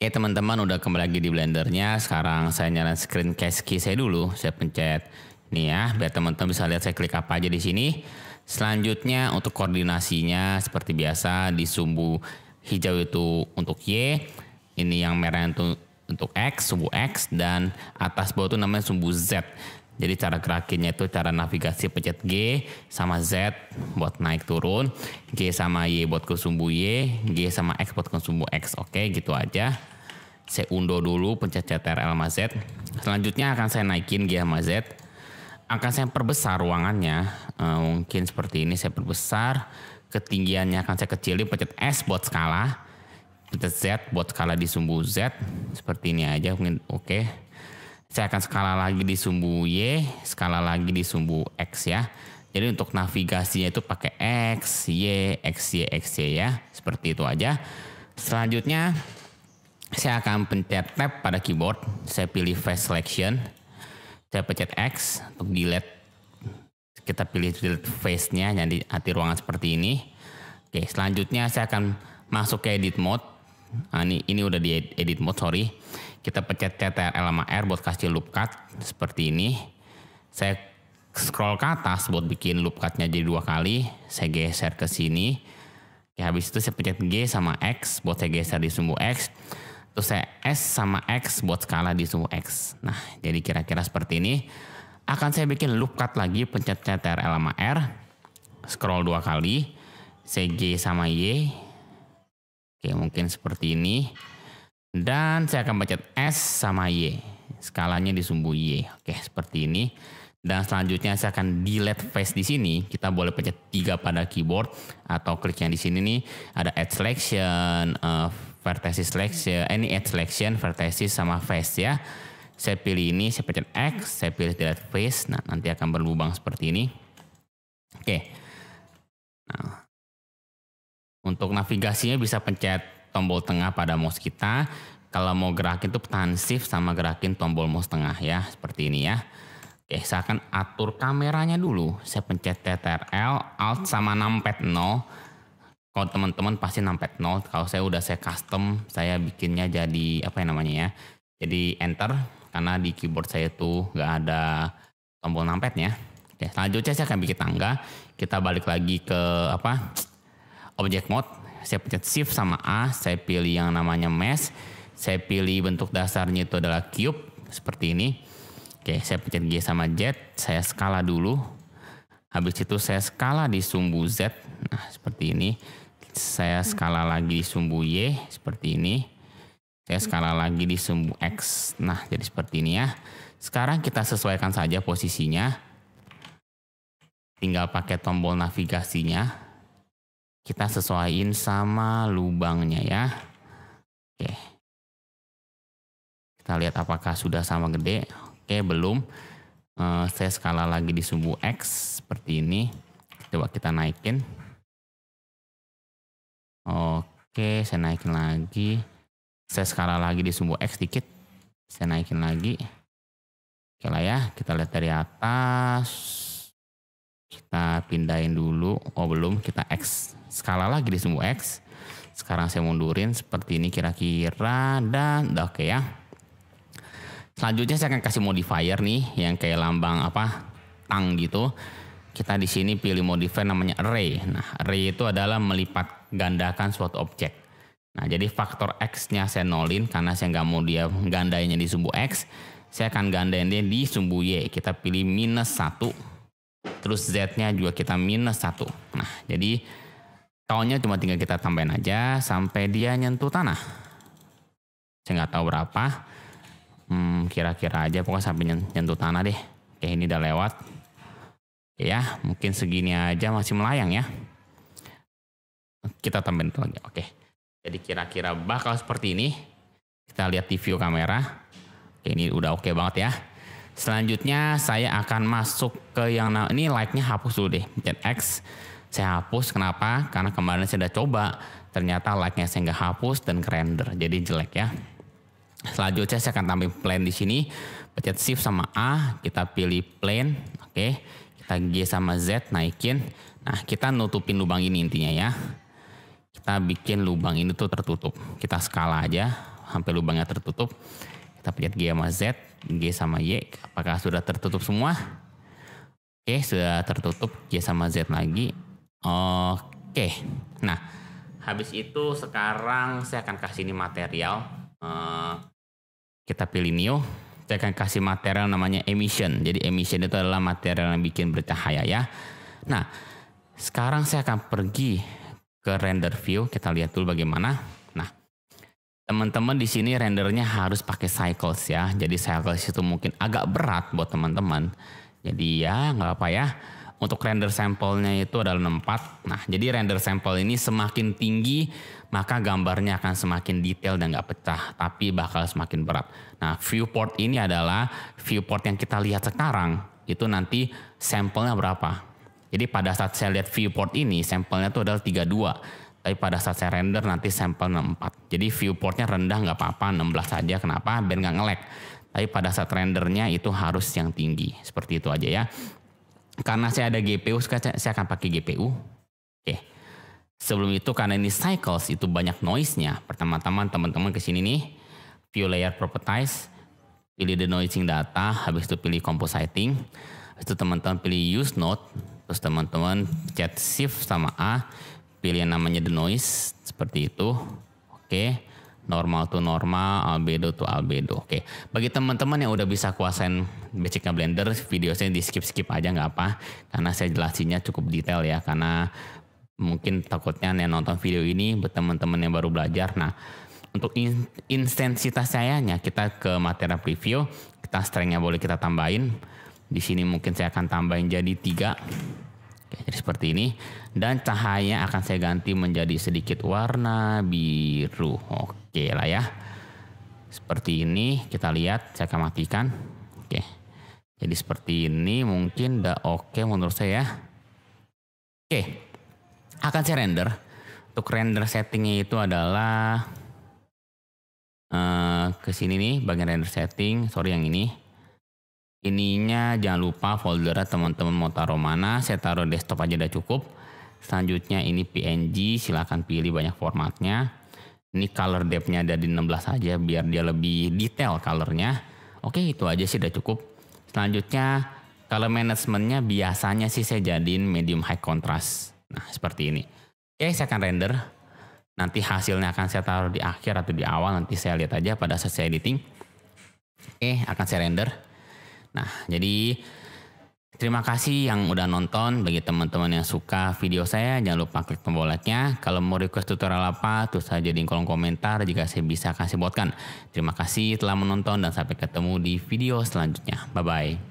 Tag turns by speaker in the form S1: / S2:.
S1: Ya teman-teman udah kembali lagi di blendernya. Sekarang saya nyalain screen case key saya dulu. Saya pencet nih ya biar teman-teman bisa lihat saya klik apa aja di sini. Selanjutnya untuk koordinasinya seperti biasa di sumbu hijau itu untuk Y. Ini yang merah itu untuk X, sumbu X dan atas bawah itu namanya sumbu Z. Jadi cara gerakinnya itu cara navigasi pencet G sama Z buat naik turun, G sama Y buat ke sumbu Y, G sama X buat ke sumbu X. Oke, gitu aja. Saya undo dulu pencet CTRL sama Z. Selanjutnya akan saya naikin G sama Z. Akan saya perbesar ruangannya, e, mungkin seperti ini saya perbesar. Ketinggiannya akan saya kecilin pencet S buat skala. Pencet Z buat skala di sumbu Z. Seperti ini aja mungkin oke. Okay. Saya akan skala lagi di sumbu Y, skala lagi di sumbu X ya. Jadi untuk navigasinya itu pakai X, Y, X, Y, X, Y ya. Seperti itu aja. Selanjutnya saya akan pencet tab pada keyboard. Saya pilih face selection. Saya pencet X untuk delete. Kita pilih delete face-nya jadi hati ruangan seperti ini. Oke, selanjutnya saya akan masuk ke edit mode. Nah, ini ini udah di edit mode sorry. Kita pencet CTRL sama R buat kasih loop cut seperti ini. Saya scroll ke atas buat bikin loop cutnya jadi dua kali. Saya geser ke sini. Ya, habis itu saya pencet G sama X buat saya geser di sumbu X. Terus saya S sama X buat skala di sumbu X. Nah, jadi kira-kira seperti ini. Akan saya bikin loop cut lagi pencet CTRL sama R. Scroll dua kali. Saya G sama Y Oke, mungkin seperti ini. Dan saya akan pencet S sama Y. Skalanya di sumbu Y. Oke, seperti ini. Dan selanjutnya saya akan delete face di sini. Kita boleh pencet 3 pada keyboard atau klik yang di sini nih ada add selection, uh, eh, vertices selection, eh, ini add selection, vertices sama face ya. Saya pilih ini, saya pencet X, saya pilih delete face. Nah, nanti akan berlubang seperti ini. Oke. Nah, untuk navigasinya bisa pencet tombol tengah pada mouse kita. Kalau mau gerakin tuh tahan shift sama gerakin tombol mouse tengah ya, seperti ini ya. Oke, saya akan atur kameranya dulu. Saya pencet TTRL, Alt sama numpad 0. Kalau teman-teman pasti numpad 0. Kalau saya udah saya custom, saya bikinnya jadi apa yang namanya ya. Jadi enter, karena di keyboard saya itu nggak ada tombol numpad ya. Oke, selanjutnya saya akan bikin tangga. Kita balik lagi ke apa? object mode, saya pencet shift sama A, saya pilih yang namanya mesh, saya pilih bentuk dasarnya itu adalah cube seperti ini. Oke, saya pencet G sama Z, saya skala dulu. Habis itu saya skala di sumbu Z, nah seperti ini. Saya skala lagi di sumbu Y seperti ini. Saya skala lagi di sumbu X. Nah, jadi seperti ini ya. Sekarang kita sesuaikan saja posisinya. Tinggal pakai tombol navigasinya kita sesuaiin sama lubangnya ya. Oke. Kita lihat apakah sudah sama gede. Oke, belum. Uh, saya skala lagi di sumbu X seperti ini. Coba kita naikin. Oke, saya naikin lagi. Saya skala lagi di sumbu X dikit. Saya naikin lagi. Oke lah ya, kita lihat dari atas kita pindahin dulu oh belum kita X skala lagi di sumbu X sekarang saya mundurin seperti ini kira-kira dan oke okay ya selanjutnya saya akan kasih modifier nih yang kayak lambang apa tang gitu kita di sini pilih modifier namanya array nah array itu adalah melipat gandakan suatu objek Nah, jadi faktor X-nya saya nolin karena saya nggak mau dia gandainya di sumbu X. Saya akan gandain dia di sumbu Y. Kita pilih minus 1 terus Z-nya juga kita minus satu. Nah, jadi tahunnya cuma tinggal kita tambahin aja sampai dia nyentuh tanah. Saya nggak tahu berapa, hmm, kira-kira aja pokoknya sampai nyentuh tanah deh. Oke, ini udah lewat. ya, mungkin segini aja masih melayang ya. Kita tambahin lagi, oke. Jadi kira-kira bakal seperti ini. Kita lihat di view kamera. Oke, ini udah oke banget ya. Selanjutnya saya akan masuk ke yang ini like-nya hapus dulu deh. Pencet X. Saya hapus kenapa? Karena kemarin saya sudah coba ternyata like-nya saya nggak hapus dan render jadi jelek ya. Selanjutnya saya akan tambahin plane di sini. Pencet shift sama A, kita pilih plane. Oke. Kita G sama Z naikin. Nah, kita nutupin lubang ini intinya ya. Kita bikin lubang ini tuh tertutup. Kita skala aja sampai lubangnya tertutup kita pencet G sama Z, G sama Y. Apakah sudah tertutup semua? Oke, sudah tertutup G sama Z lagi. Oke, nah habis itu sekarang saya akan kasih ini material. Eh, kita pilih new. Saya akan kasih material namanya emission. Jadi emission itu adalah material yang bikin bercahaya ya. Nah, sekarang saya akan pergi ke render view. Kita lihat dulu bagaimana. Teman-teman di sini rendernya harus pakai cycles ya. Jadi cycles itu mungkin agak berat buat teman-teman. Jadi ya nggak apa ya. Untuk render sampelnya itu adalah 64. Nah jadi render sampel ini semakin tinggi maka gambarnya akan semakin detail dan nggak pecah. Tapi bakal semakin berat. Nah viewport ini adalah viewport yang kita lihat sekarang. Itu nanti sampelnya berapa. Jadi pada saat saya lihat viewport ini sampelnya itu adalah 32 tapi pada saat saya render nanti sampel 64. Jadi viewportnya rendah nggak apa-apa 16 saja kenapa biar nggak ngelek. Tapi pada saat rendernya itu harus yang tinggi seperti itu aja ya. Karena saya ada GPU saya akan pakai GPU. Oke. Sebelum itu karena ini cycles itu banyak noise-nya. Pertama-tama teman-teman kesini nih view layer properties pilih denoising data habis itu pilih compositing habis itu teman-teman pilih use node terus teman-teman chat shift sama A pilih yang namanya the noise seperti itu. Oke. Okay. Normal to normal, albedo to albedo. Oke. Okay. Bagi teman-teman yang udah bisa kuasain basicnya Blender, video saya di skip-skip aja nggak apa. Karena saya jelasinnya cukup detail ya. Karena mungkin takutnya yang nonton video ini buat teman-teman yang baru belajar. Nah, untuk in intensitas cahayanya kita ke materi preview, kita strengthnya boleh kita tambahin. Di sini mungkin saya akan tambahin jadi tiga Oke, jadi seperti ini dan cahaya akan saya ganti menjadi sedikit warna biru. Oke lah ya. Seperti ini kita lihat saya akan matikan. Oke. Jadi seperti ini mungkin udah oke menurut saya ya. Oke. Akan saya render. Untuk render settingnya itu adalah uh, ke sini nih bagian render setting. Sorry yang ini ininya jangan lupa folder teman-teman mau taruh mana saya taruh desktop aja udah cukup selanjutnya ini PNG silahkan pilih banyak formatnya ini color depthnya ada di 16 aja biar dia lebih detail colornya oke itu aja sih udah cukup selanjutnya color managementnya biasanya sih saya jadiin medium high contrast nah seperti ini oke saya akan render nanti hasilnya akan saya taruh di akhir atau di awal nanti saya lihat aja pada saat saya editing oke akan saya render Nah, jadi terima kasih yang udah nonton. Bagi teman-teman yang suka video saya, jangan lupa klik tombol like-nya. Kalau mau request tutorial apa, tulis aja di kolom komentar jika saya bisa kasih buatkan. Terima kasih telah menonton dan sampai ketemu di video selanjutnya. Bye-bye.